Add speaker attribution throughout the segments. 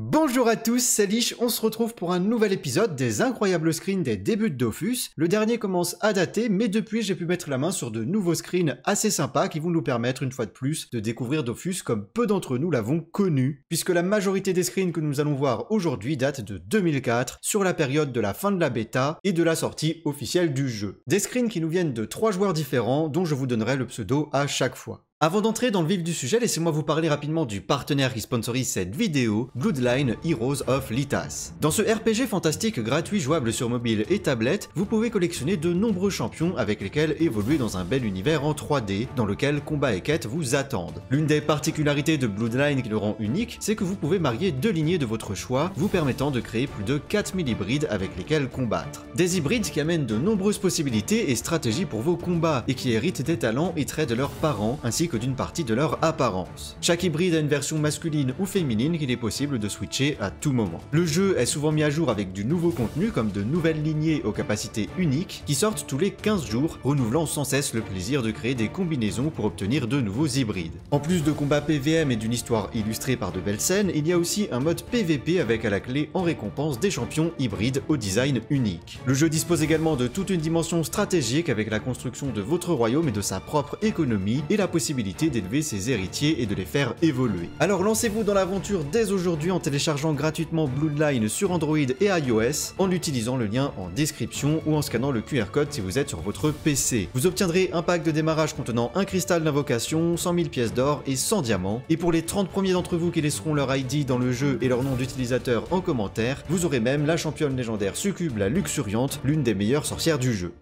Speaker 1: Bonjour à tous, c'est Lich, on se retrouve pour un nouvel épisode des incroyables screens des débuts de Dofus. Le dernier commence à dater, mais depuis j'ai pu mettre la main sur de nouveaux screens assez sympas qui vont nous permettre une fois de plus de découvrir Dofus comme peu d'entre nous l'avons connu, puisque la majorité des screens que nous allons voir aujourd'hui datent de 2004, sur la période de la fin de la bêta et de la sortie officielle du jeu. Des screens qui nous viennent de trois joueurs différents dont je vous donnerai le pseudo à chaque fois. Avant d'entrer dans le vif du sujet, laissez-moi vous parler rapidement du partenaire qui sponsorise cette vidéo, Bloodline Heroes of Litas. Dans ce RPG fantastique gratuit jouable sur mobile et tablette, vous pouvez collectionner de nombreux champions avec lesquels évoluer dans un bel univers en 3D, dans lequel combat et quêtes vous attendent. L'une des particularités de Bloodline qui le rend unique, c'est que vous pouvez marier deux lignées de votre choix, vous permettant de créer plus de 4000 hybrides avec lesquels combattre. Des hybrides qui amènent de nombreuses possibilités et stratégies pour vos combats, et qui héritent des talents et traits de leurs parents, ainsi que d'une partie de leur apparence. Chaque hybride a une version masculine ou féminine qu'il est possible de switcher à tout moment. Le jeu est souvent mis à jour avec du nouveau contenu comme de nouvelles lignées aux capacités uniques qui sortent tous les 15 jours, renouvelant sans cesse le plaisir de créer des combinaisons pour obtenir de nouveaux hybrides. En plus de combats PVM et d'une histoire illustrée par de belles scènes, il y a aussi un mode PVP avec à la clé en récompense des champions hybrides au design unique. Le jeu dispose également de toute une dimension stratégique avec la construction de votre royaume et de sa propre économie et la possibilité d'élever ses héritiers et de les faire évoluer. Alors lancez-vous dans l'aventure dès aujourd'hui en téléchargeant gratuitement Bloodline sur Android et iOS en utilisant le lien en description ou en scannant le QR code si vous êtes sur votre PC. Vous obtiendrez un pack de démarrage contenant un cristal d'invocation, 100 000 pièces d'or et 100 diamants. Et pour les 30 premiers d'entre vous qui laisseront leur ID dans le jeu et leur nom d'utilisateur en commentaire, vous aurez même la championne légendaire Succube la Luxuriante, l'une des meilleures sorcières du jeu.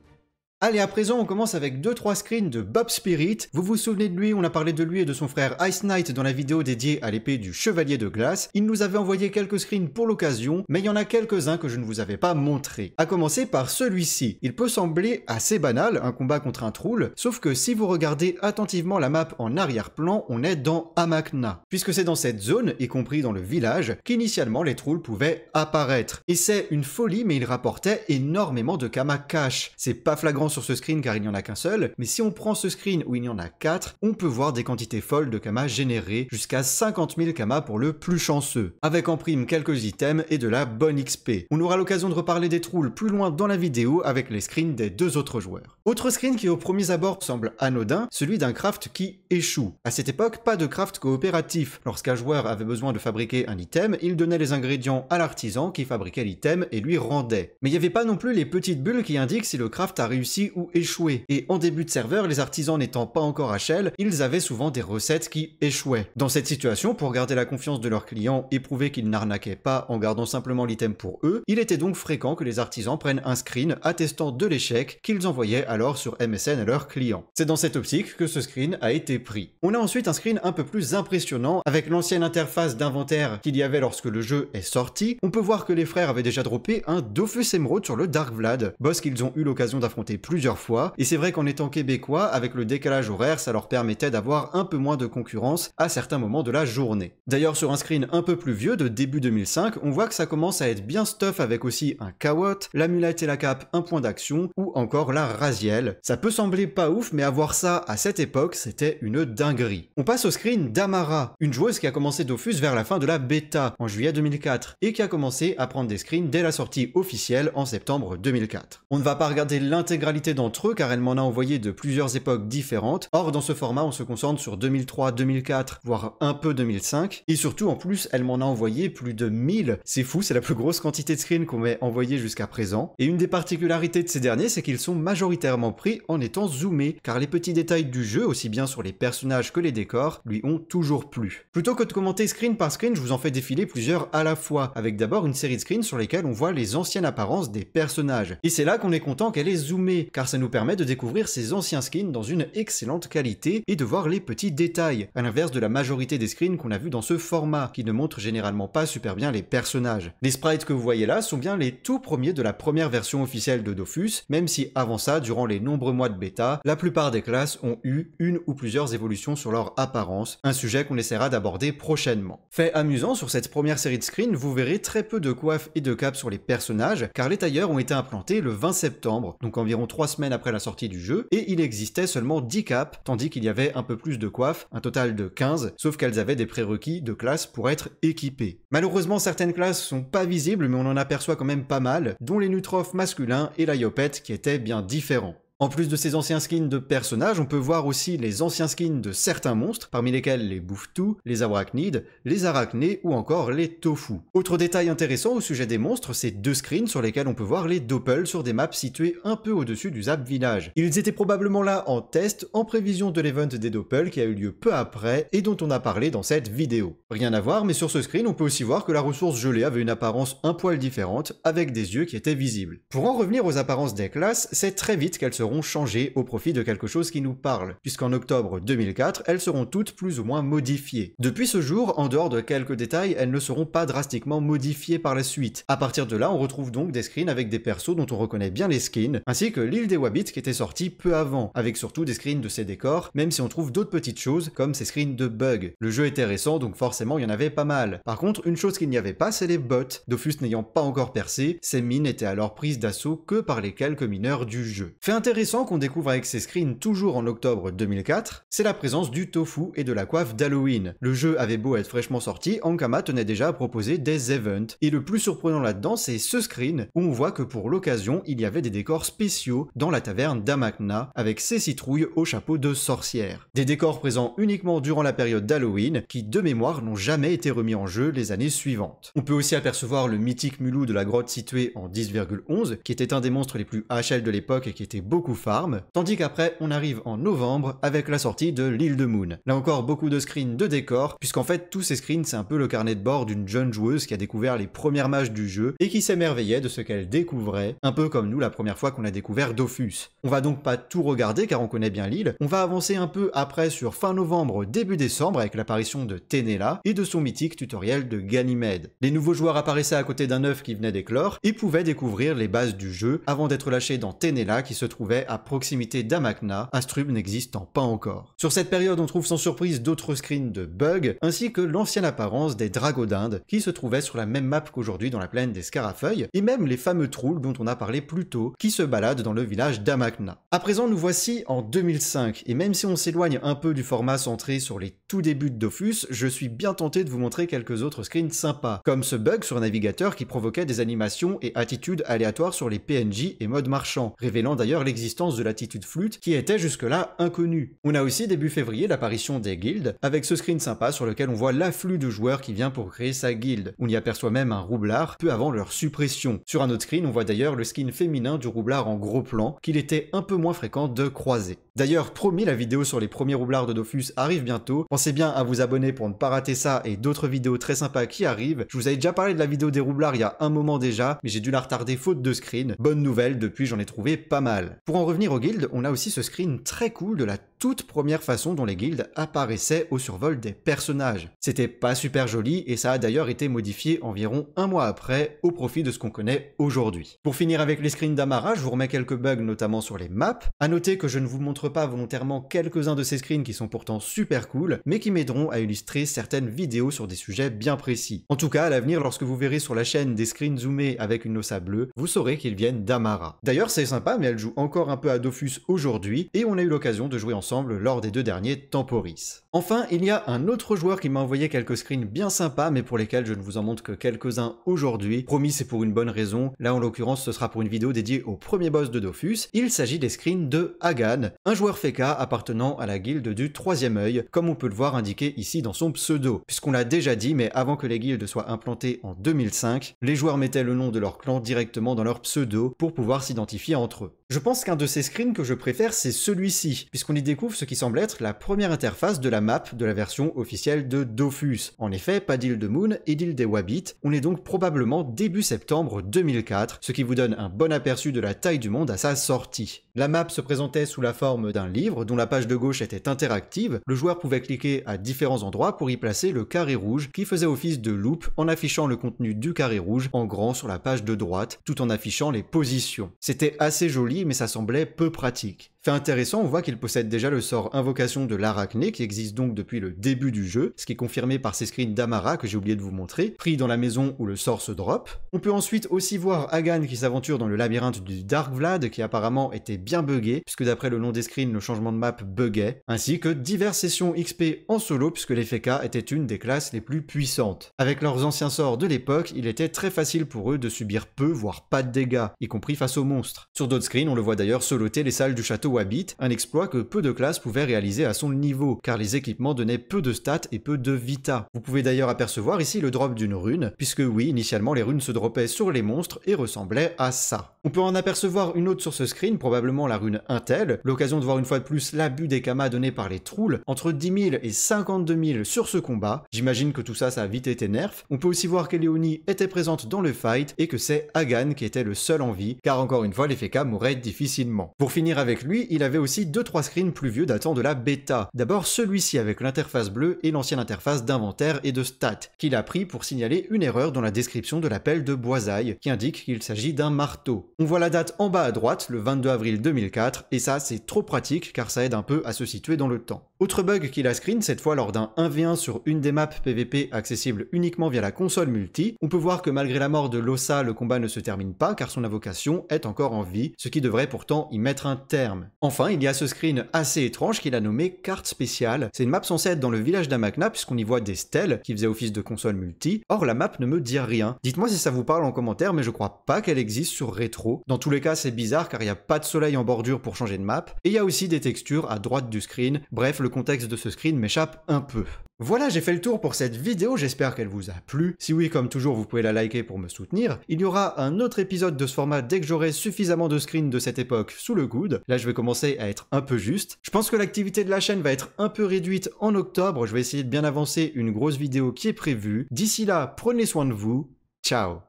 Speaker 1: Allez, à présent, on commence avec 2-3 screens de Bob Spirit. Vous vous souvenez de lui, on a parlé de lui et de son frère Ice Knight dans la vidéo dédiée à l'épée du Chevalier de Glace. Il nous avait envoyé quelques screens pour l'occasion, mais il y en a quelques-uns que je ne vous avais pas montrés. A commencer par celui-ci. Il peut sembler assez banal, un combat contre un troll, sauf que si vous regardez attentivement la map en arrière-plan, on est dans Amakna. Puisque c'est dans cette zone, y compris dans le village, qu'initialement les trolls pouvaient apparaître. Et c'est une folie, mais il rapportait énormément de Kamakash. C'est pas flagrant sur ce screen car il n'y en a qu'un seul, mais si on prend ce screen où il y en a quatre on peut voir des quantités folles de kamas générées, jusqu'à 50 000 kamas pour le plus chanceux, avec en prime quelques items et de la bonne XP. On aura l'occasion de reparler des trolls plus loin dans la vidéo avec les screens des deux autres joueurs. Autre screen qui au premier abord semble anodin, celui d'un craft qui échoue. À cette époque, pas de craft coopératif. Lorsqu'un joueur avait besoin de fabriquer un item, il donnait les ingrédients à l'artisan qui fabriquait l'item et lui rendait. Mais il n'y avait pas non plus les petites bulles qui indiquent si le craft a réussi ou échoué. Et en début de serveur, les artisans n'étant pas encore à HL, ils avaient souvent des recettes qui échouaient. Dans cette situation, pour garder la confiance de leurs clients et prouver qu'ils n'arnaquaient pas en gardant simplement l'item pour eux, il était donc fréquent que les artisans prennent un screen attestant de l'échec qu'ils envoyaient alors sur MSN à leurs clients. C'est dans cette optique que ce screen a été pris. On a ensuite un screen un peu plus impressionnant avec l'ancienne interface d'inventaire qu'il y avait lorsque le jeu est sorti. On peut voir que les frères avaient déjà droppé un Dofus Emerald sur le Dark Vlad, boss qu'ils ont eu l'occasion d'affronter plusieurs fois, et c'est vrai qu'en étant québécois, avec le décalage horaire, ça leur permettait d'avoir un peu moins de concurrence à certains moments de la journée. D'ailleurs, sur un screen un peu plus vieux de début 2005, on voit que ça commence à être bien stuff avec aussi un Kawat, l'amulette et la cape, un point d'action, ou encore la Raziel. Ça peut sembler pas ouf, mais avoir ça à cette époque, c'était une dinguerie. On passe au screen d'Amara, une joueuse qui a commencé Dofus vers la fin de la bêta, en juillet 2004, et qui a commencé à prendre des screens dès la sortie officielle en septembre 2004. On ne va pas regarder l'intégralité d'entre eux car elle m'en a envoyé de plusieurs époques différentes. Or, dans ce format, on se concentre sur 2003, 2004, voire un peu 2005. Et surtout, en plus, elle m'en a envoyé plus de 1000. C'est fou, c'est la plus grosse quantité de screens qu'on m'ait envoyé jusqu'à présent. Et une des particularités de ces derniers, c'est qu'ils sont majoritairement pris en étant zoomés, car les petits détails du jeu, aussi bien sur les personnages que les décors, lui ont toujours plu. Plutôt que de commenter screen par screen, je vous en fais défiler plusieurs à la fois, avec d'abord une série de screens sur lesquels on voit les anciennes apparences des personnages. Et c'est là qu'on est content qu'elle est zoomée car ça nous permet de découvrir ces anciens skins dans une excellente qualité et de voir les petits détails, à l'inverse de la majorité des screens qu'on a vu dans ce format, qui ne montrent généralement pas super bien les personnages. Les sprites que vous voyez là sont bien les tout premiers de la première version officielle de Dofus, même si avant ça, durant les nombreux mois de bêta, la plupart des classes ont eu une ou plusieurs évolutions sur leur apparence, un sujet qu'on essaiera d'aborder prochainement. Fait amusant sur cette première série de screens, vous verrez très peu de coiffes et de capes sur les personnages, car les tailleurs ont été implantés le 20 septembre, donc environ 3 semaines après la sortie du jeu, et il existait seulement 10 caps, tandis qu'il y avait un peu plus de coiffes, un total de 15, sauf qu'elles avaient des prérequis de classe pour être équipées. Malheureusement, certaines classes sont pas visibles, mais on en aperçoit quand même pas mal, dont les nutrophes masculins et la yopette qui étaient bien différents. En plus de ces anciens skins de personnages, on peut voir aussi les anciens skins de certains monstres, parmi lesquels les Bouffetous, les Arachnides, les Arachnées ou encore les Tofu. Autre détail intéressant au sujet des monstres, c'est deux screens sur lesquels on peut voir les Doppels sur des maps situées un peu au-dessus du Zap Village. Ils étaient probablement là en test, en prévision de l'event des Doppels qui a eu lieu peu après et dont on a parlé dans cette vidéo. Rien à voir, mais sur ce screen, on peut aussi voir que la ressource gelée avait une apparence un poil différente, avec des yeux qui étaient visibles. Pour en revenir aux apparences des classes, c'est très vite qu'elles se changées au profit de quelque chose qui nous parle, puisqu'en octobre 2004, elles seront toutes plus ou moins modifiées. Depuis ce jour, en dehors de quelques détails, elles ne seront pas drastiquement modifiées par la suite. À partir de là, on retrouve donc des screens avec des persos dont on reconnaît bien les skins, ainsi que l'île des Wabbits qui était sortie peu avant, avec surtout des screens de ses décors, même si on trouve d'autres petites choses comme ces screens de bugs. Le jeu était récent, donc forcément il y en avait pas mal. Par contre, une chose qu'il n'y avait pas, c'est les bots. Dofus n'ayant pas encore percé, ces mines étaient alors prises d'assaut que par les quelques mineurs du jeu. Fait intéressant intéressant qu'on découvre avec ces screens toujours en octobre 2004, c'est la présence du tofu et de la coiffe d'Halloween. Le jeu avait beau être fraîchement sorti, Ankama tenait déjà à proposer des events. Et le plus surprenant là-dedans, c'est ce screen où on voit que pour l'occasion, il y avait des décors spéciaux dans la taverne d'Amakna avec ses citrouilles au chapeau de sorcière. Des décors présents uniquement durant la période d'Halloween qui, de mémoire, n'ont jamais été remis en jeu les années suivantes. On peut aussi apercevoir le mythique mulou de la grotte située en 10,11 qui était un des monstres les plus HL de l'époque et qui était beaucoup farm, tandis qu'après on arrive en novembre avec la sortie de l'île de Moon. Là encore beaucoup de screens de décor, puisqu'en fait tous ces screens c'est un peu le carnet de bord d'une jeune joueuse qui a découvert les premières mages du jeu et qui s'émerveillait de ce qu'elle découvrait, un peu comme nous la première fois qu'on a découvert Dofus. On va donc pas tout regarder car on connaît bien l'île, on va avancer un peu après sur fin novembre, début décembre avec l'apparition de Tenela et de son mythique tutoriel de Ganymède. Les nouveaux joueurs apparaissaient à côté d'un œuf qui venait d'éclore et pouvaient découvrir les bases du jeu avant d'être lâchés dans Tenela qui se trouvait à proximité d'Amakna, Astrub n'existant pas encore. Sur cette période, on trouve sans surprise d'autres screens de bugs, ainsi que l'ancienne apparence des dragodindes, qui se trouvaient sur la même map qu'aujourd'hui dans la plaine des Scarafeuilles, et même les fameux trolls dont on a parlé plus tôt qui se baladent dans le village d'Amakna. À présent, nous voici en 2005, et même si on s'éloigne un peu du format centré sur les tout débuts Dofus, je suis bien tenté de vous montrer quelques autres screens sympas, comme ce bug sur un navigateur qui provoquait des animations et attitudes aléatoires sur les PNJ et modes marchands, révélant d'ailleurs l'existence de l'attitude flûte qui était jusque-là inconnue. On a aussi début février l'apparition des guildes, avec ce screen sympa sur lequel on voit l'afflux de joueurs qui vient pour créer sa guilde. On y aperçoit même un roublard peu avant leur suppression. Sur un autre screen, on voit d'ailleurs le skin féminin du roublard en gros plan, qu'il était un peu moins fréquent de croiser. D'ailleurs, promis, la vidéo sur les premiers roublards de Dofus arrive bientôt. Pensez bien à vous abonner pour ne pas rater ça et d'autres vidéos très sympas qui arrivent. Je vous avais déjà parlé de la vidéo des roublards il y a un moment déjà, mais j'ai dû la retarder faute de screen. Bonne nouvelle, depuis j'en ai trouvé pas mal en revenir aux guildes, on a aussi ce screen très cool de la toute première façon dont les guildes apparaissaient au survol des personnages. C'était pas super joli et ça a d'ailleurs été modifié environ un mois après au profit de ce qu'on connaît aujourd'hui. Pour finir avec les screens d'Amara, je vous remets quelques bugs notamment sur les maps. A noter que je ne vous montre pas volontairement quelques-uns de ces screens qui sont pourtant super cool, mais qui m'aideront à illustrer certaines vidéos sur des sujets bien précis. En tout cas, à l'avenir, lorsque vous verrez sur la chaîne des screens zoomés avec une ossa bleue, vous saurez qu'ils viennent d'Amara. D'ailleurs, c'est sympa, mais elle joue encore un peu à Dofus aujourd'hui et on a eu l'occasion de jouer ensemble lors des deux derniers Temporis. Enfin, il y a un autre joueur qui m'a envoyé quelques screens bien sympas mais pour lesquels je ne vous en montre que quelques-uns aujourd'hui. Promis, c'est pour une bonne raison. Là, en l'occurrence, ce sera pour une vidéo dédiée au premier boss de Dofus. Il s'agit des screens de Hagan, un joueur féca appartenant à la guilde du troisième œil, comme on peut le voir indiqué ici dans son pseudo. Puisqu'on l'a déjà dit, mais avant que les guildes soient implantées en 2005, les joueurs mettaient le nom de leur clan directement dans leur pseudo pour pouvoir s'identifier entre eux. Je pense qu'un de ces screens que je préfère, c'est celui-ci, puisqu'on y découvre ce qui semble être la première interface de la map de la version officielle de Dofus. En effet, pas d'île de Moon et d'île des Wabit. on est donc probablement début septembre 2004, ce qui vous donne un bon aperçu de la taille du monde à sa sortie. La map se présentait sous la forme d'un livre dont la page de gauche était interactive, le joueur pouvait cliquer à différents endroits pour y placer le carré rouge qui faisait office de loop en affichant le contenu du carré rouge en grand sur la page de droite, tout en affichant les positions. C'était assez joli mais ça semblait peu pratique intéressant, on voit qu'il possède déjà le sort Invocation de l'arachnée qui existe donc depuis le début du jeu, ce qui est confirmé par ses screens d'Amara que j'ai oublié de vous montrer, pris dans la maison où le sort se drop. On peut ensuite aussi voir Hagan qui s'aventure dans le labyrinthe du Dark Vlad, qui apparemment était bien buggé, puisque d'après le long des screens, le changement de map buggait, ainsi que diverses sessions XP en solo, puisque les FK étaient une des classes les plus puissantes. Avec leurs anciens sorts de l'époque, il était très facile pour eux de subir peu, voire pas de dégâts, y compris face aux monstres. Sur d'autres screens, on le voit d'ailleurs soloter les salles du château un exploit que peu de classes pouvaient réaliser à son niveau, car les équipements donnaient peu de stats et peu de vita. Vous pouvez d'ailleurs apercevoir ici le drop d'une rune, puisque oui, initialement les runes se dropaient sur les monstres et ressemblaient à ça. On peut en apercevoir une autre sur ce screen, probablement la rune Intel, l'occasion de voir une fois de plus l'abus des kamas donné par les trolls, entre 10 000 et 52 000 sur ce combat, j'imagine que tout ça, ça a vite été nerf. On peut aussi voir qu'Eleonie était présente dans le fight et que c'est Hagan qui était le seul en vie, car encore une fois les FK mouraient difficilement. Pour finir avec lui, il avait aussi 2-3 screens plus vieux datant de la bêta. D'abord celui-ci avec l'interface bleue et l'ancienne interface d'inventaire et de stats, qu'il a pris pour signaler une erreur dans la description de l'appel de Boisaille, qui indique qu'il s'agit d'un marteau. On voit la date en bas à droite, le 22 avril 2004, et ça c'est trop pratique car ça aide un peu à se situer dans le temps. Autre bug qu'il a screen, cette fois lors d'un 1v1 sur une des maps PvP accessible uniquement via la console multi, on peut voir que malgré la mort de Lossa, le combat ne se termine pas car son invocation est encore en vie, ce qui devrait pourtant y mettre un terme. Enfin, il y a ce screen assez étrange qu'il a nommé carte spéciale. C'est une map censée être dans le village d'Amakna puisqu'on y voit des stèles qui faisaient office de console multi. Or, la map ne me dit rien. Dites-moi si ça vous parle en commentaire, mais je crois pas qu'elle existe sur rétro. Dans tous les cas, c'est bizarre car il n'y a pas de soleil en bordure pour changer de map. Et il y a aussi des textures à droite du screen. Bref, le contexte de ce screen m'échappe un peu. Voilà, j'ai fait le tour pour cette vidéo, j'espère qu'elle vous a plu. Si oui, comme toujours, vous pouvez la liker pour me soutenir. Il y aura un autre épisode de ce format dès que j'aurai suffisamment de screens de cette époque sous le coude. Là, je vais commencer à être un peu juste. Je pense que l'activité de la chaîne va être un peu réduite en octobre. Je vais essayer de bien avancer une grosse vidéo qui est prévue. D'ici là, prenez soin de vous. Ciao